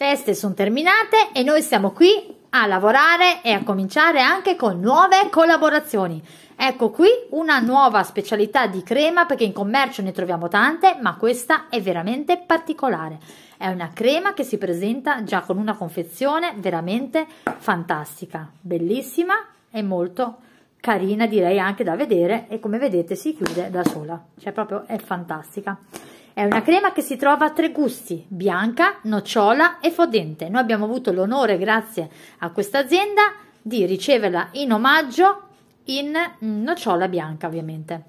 Feste sono terminate e noi siamo qui a lavorare e a cominciare anche con nuove collaborazioni. Ecco qui una nuova specialità di crema perché in commercio ne troviamo tante, ma questa è veramente particolare. È una crema che si presenta già con una confezione veramente fantastica, bellissima e molto carina direi anche da vedere e come vedete si chiude da sola, cioè proprio è fantastica. È una crema che si trova a tre gusti, bianca, nocciola e fodente. Noi abbiamo avuto l'onore, grazie a questa azienda, di riceverla in omaggio in mm, nocciola bianca ovviamente.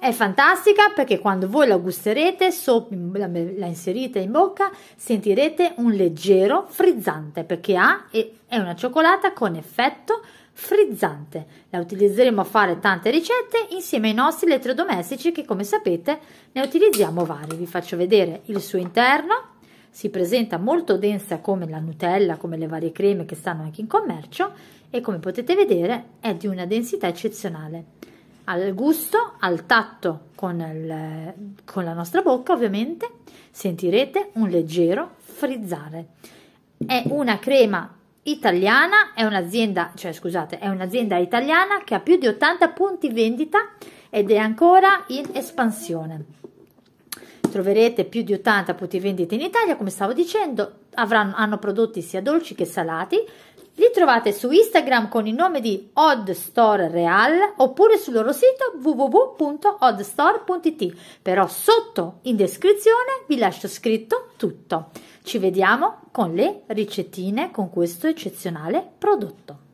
È fantastica perché quando voi la gusterete, so, la, la, inserite in bocca, sentirete un leggero frizzante perché ha, è una cioccolata con effetto frizzante. La utilizzeremo a fare tante ricette insieme ai nostri elettrodomestici che come sapete ne utilizziamo vari. Vi faccio vedere il suo interno, si presenta molto densa come la Nutella, come le varie creme che stanno anche in commercio e come potete vedere è di una densità eccezionale al gusto, al tatto con, il, con la nostra bocca ovviamente sentirete un leggero frizzare. È una crema italiana, è un'azienda, cioè scusate, è un'azienda italiana che ha più di 80 punti vendita ed è ancora in espansione. Troverete più di 80 punti vendita in Italia, come stavo dicendo, avranno, hanno prodotti sia dolci che salati, li trovate su Instagram con il nome di Odd Store Real oppure sul loro sito www.oddstore.it. Però sotto in descrizione vi lascio scritto tutto. Ci vediamo con le ricettine con questo eccezionale prodotto.